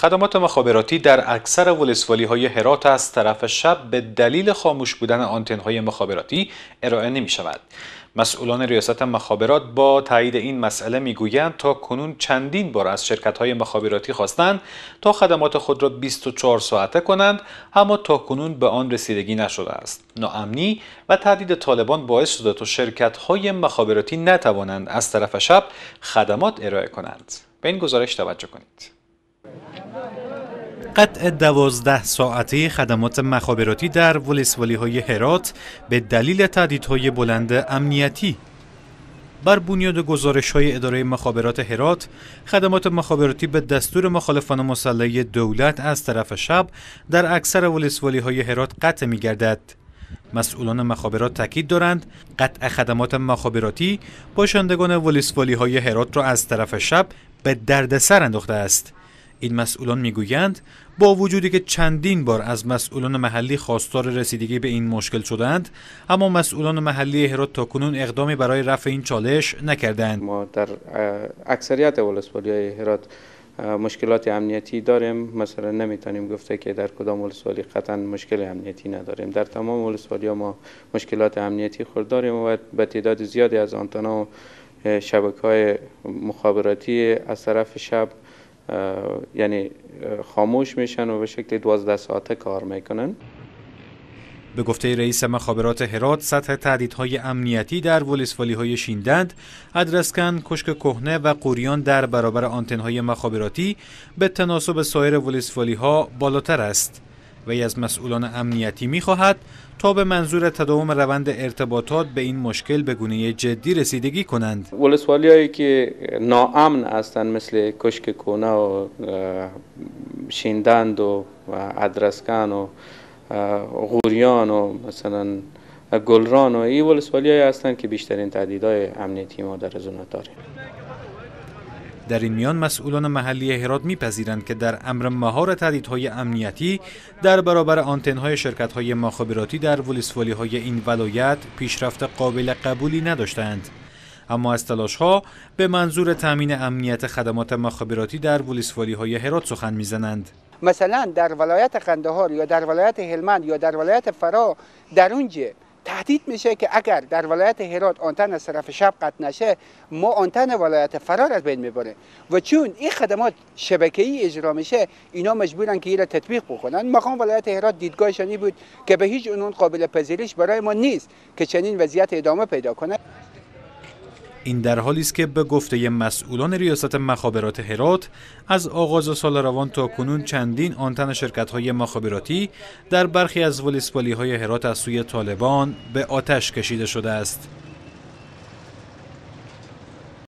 خدمات مخابراتی در اکثر ولسوالی های هرات از طرف شب به دلیل خاموش بودن آنتن های مخابراتی ارائه نمی شود. مسئولان ریاست مخابرات با تایید این مسئله میگویند تا کنون چندین بار از شرکت های مخابراتی خواستند تا خدمات خود را 24 ساعته کنند اما تا کنون به آن رسیدگی نشده است ناامنی و تهدید طالبان باعث شده تا شرکت های مخابراتی نتوانند از طرف شب خدمات ارائه کنند به این گزارش توجه کنید قطع دوازده ساعته خدمات مخابراتی در ولسوالی های هرات به دلیل تهدیدهای بلند امنیتی بر بنیاد گزارش های اداره مخابرات هرات خدمات مخابراتی به دستور مخالفان مسلح دولت از طرف شب در اکثر ولسوالی های هرات قطع می گردد. مسئولان مخابرات تاکید دارند قطع خدمات مخابراتی باشندگان ولسوالی های هرات را از طرف شب به دردسر انداخته است. این مسئولان میگویند با وجودی که چندین بار از مسئولان محلی خواستار رسیدگی به این مشکل شدند اما مسئولان محلی هرات تاکنون اقدامی برای رفع این چالش نکردند ما در اکثریت ولسوالی های هرات مشکلات امنیتی داریم مثلا نمیتونیم گفته که در کدام ولسوالی قطعا مشکل امنیتی نداریم در تمام ولسوالی ها ما مشکلات امنیتی خود داریم و به تعداد زیادی از آنتنا و شبکه های مخابراتی از طرف شب یعنی خاموش میشن و به شکل 12 ساعته کار میکنن به گفته رئیس مخابرات هرات سطح تهدیدهای امنیتی در ولسوالی های شیندند، ادرسکن، کشک کهنه و قوریان در برابر آنتن های مخابراتی به تناسب سایر ولسوالی ها بالاتر است. وی از مسئولان امنیتی میخواهد تا به منظور تداوم روند ارتباطات به این مشکل به گونه جدی رسیدگی کنند ولسوالی که ناامن هستند مثل کشک کونه و شیندند و ادرسکان و غوریان و مثلا گلران و این ولسوالی هستند که بیشترین تهدیدهای امنیتی ما در زونه داره در این میان مسئولان محلی هرات میپذیرند که در امر مهار تهدیدهای امنیتی در برابر شرکت های مخابراتی در ولسوالی های این ولایت پیشرفت قابل قبولی نداشتند اما از تلاش ها به منظور تامین امنیت خدمات مخابراتی در ولسوالی های هرات سخن میزنند مثلا در ولایت قندهار یا در ولایت هلمند یا در ولایت فرا در اونجه تهدید میشه که اگر در ولایت هرات آنتن از طرف شب قطع نشه ما آنتن ولایت فرار از بین میبره و چون این خدمات ای اجرا میشه اینا مجبورن که این تطبیق بکنن مقام ولایت هرات دیدگاهشانی بود که به هیچ عنوان قابل پذیرش برای ما نیست که چنین وضعیت ادامه پیدا کنه این در حالی است که به گفته مسئولان ریاست مخابرات هرات از آغاز سال روان تا کنون چندین آنتن شرکت های مخابراتی در برخی از ولیسپالی های هرات از سوی طالبان به آتش کشیده شده است.